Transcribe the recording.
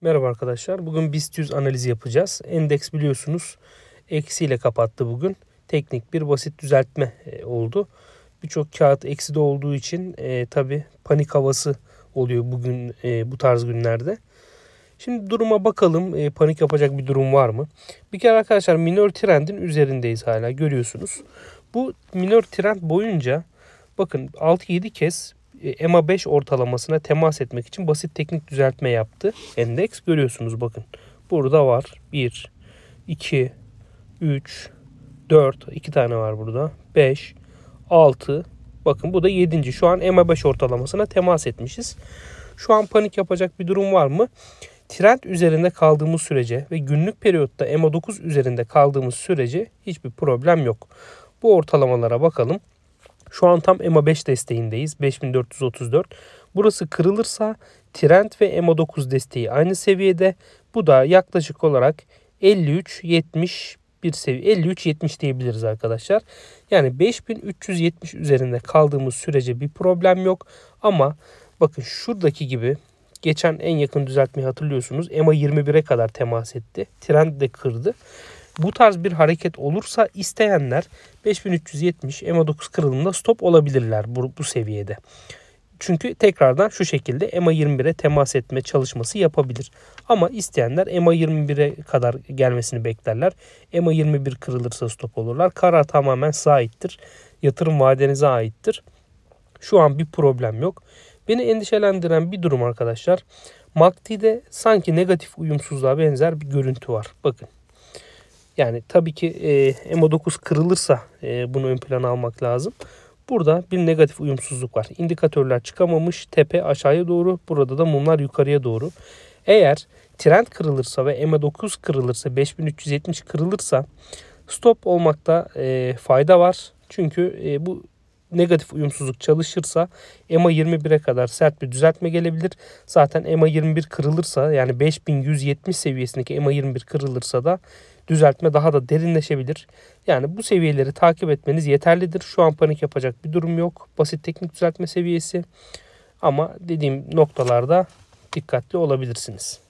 Merhaba arkadaşlar. Bugün BIST 100 analizi yapacağız. Endeks biliyorsunuz eksiyle kapattı bugün. Teknik bir basit düzeltme e, oldu. Birçok kağıt eksi de olduğu için e, tabi panik havası oluyor bugün e, bu tarz günlerde. Şimdi duruma bakalım e, panik yapacak bir durum var mı? Bir kere arkadaşlar minor trendin üzerindeyiz hala görüyorsunuz. Bu minor trend boyunca bakın 6-7 kez e, EMA 5 ortalamasına temas etmek için basit teknik düzeltme yaptı. Endeks görüyorsunuz bakın. Burada var 1, 2, 3, 4, 2 tane var burada. 5, 6, bakın bu da 7. Şu an EMA 5 ortalamasına temas etmişiz. Şu an panik yapacak bir durum var mı? Trend üzerinde kaldığımız sürece ve günlük periyotta EMA 9 üzerinde kaldığımız sürece hiçbir problem yok. Bu ortalamalara bakalım. Şu an tam EMA 5 desteğindeyiz. 5434. Burası kırılırsa Trend ve EMA 9 desteği aynı seviyede. Bu da yaklaşık olarak 53-70 bir seviye 53-70 diyebiliriz arkadaşlar. Yani 5370 üzerinde kaldığımız sürece bir problem yok. Ama bakın şuradaki gibi geçen en yakın düzeltmeyi hatırlıyorsunuz. EMA 21'e kadar temas etti. Trend de kırdı. Bu tarz bir hareket olursa isteyenler 5370 EMA9 kırılımında stop olabilirler bu, bu seviyede. Çünkü tekrardan şu şekilde EMA21'e temas etme çalışması yapabilir. Ama isteyenler EMA21'e kadar gelmesini beklerler. EMA21 kırılırsa stop olurlar. Karar tamamen size aittir. Yatırım vadenize aittir. Şu an bir problem yok. Beni endişelendiren bir durum arkadaşlar. MACD'de sanki negatif uyumsuzluğa benzer bir görüntü var. Bakın yani tabii ki e, MO9 kırılırsa e, bunu ön plana almak lazım. Burada bir negatif uyumsuzluk var. İndikatörler çıkamamış. Tepe aşağıya doğru. Burada da mumlar yukarıya doğru. Eğer trend kırılırsa ve MA9 kırılırsa 5370 kırılırsa stop olmakta e, fayda var. Çünkü e, bu negatif uyumsuzluk çalışırsa EMA 21'e kadar sert bir düzeltme gelebilir. Zaten EMA 21 kırılırsa yani 5170 seviyesindeki EMA 21 kırılırsa da düzeltme daha da derinleşebilir. Yani bu seviyeleri takip etmeniz yeterlidir. Şu an panik yapacak bir durum yok. Basit teknik düzeltme seviyesi. Ama dediğim noktalarda dikkatli olabilirsiniz.